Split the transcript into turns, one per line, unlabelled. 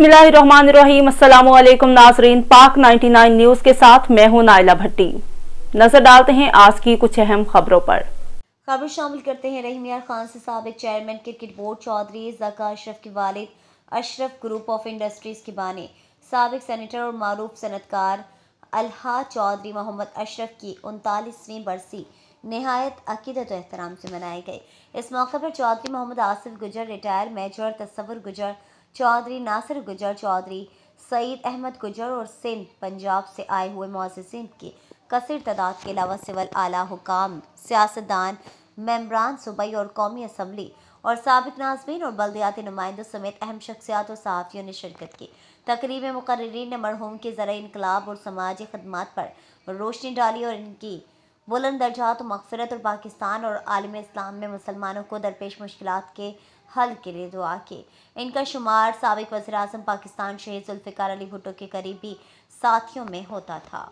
बिस्मिल्लाहिर्रहमानिर्रहीम अस्सलाम नाजरीन पाक 99 न्यूज के साथ मैं हूं नाइला भट्टी नजर डालते हैं आज की कुछ अहम खबरों पर
खबर शामिल करते हैं रहीम यार खान से सबक चेयरमैन क्रिकेट बोर्ड चौधरी जका अशरफ के वालिद अशरफ ग्रुप ऑफ इंडस्ट्रीज के बाने सबक सेनेटर और मरूफ सनतकार अलहा चौधरी मोहम्मद अशरफ की उनतालीसवीं बरसी नहायत अकीदत एहतराम से मनाए गए इस मौके पर चौधरी मोहम्मद आसिफ गुजर रिटायर मेजर तस्वर गुजर चौधरी नासिर गुजर चौधरी सईद अहमद गुजर और सिंध पंजाब से आए हुए मोजिन के कसर तादाद के अलावा सिविल आला हुकाम सियासतदान मम्बरान सूबाई और कौमी असम्बली और सबक नाजमीन और बल्दियाती नुमाइंदों समेत अहम शख्सियात और सहाफ़ियों ने शिरकत की तकरीब मुकर्रीन ने मरहूम के ज़रा इनकलाब और समाजी खदमात पर रोशनी डाली और इनकी बुलंद दर्जात मगफरत और पाकिस्तान और आलम इस्लाम में मुसलमानों को दरपेश मुश्किल के हल के लिए दुआ की इनका शुमार सबक वजी पाकिस्तान शहीद जुल्फ़िकार अली भुटो के करीबी साथियों में होता था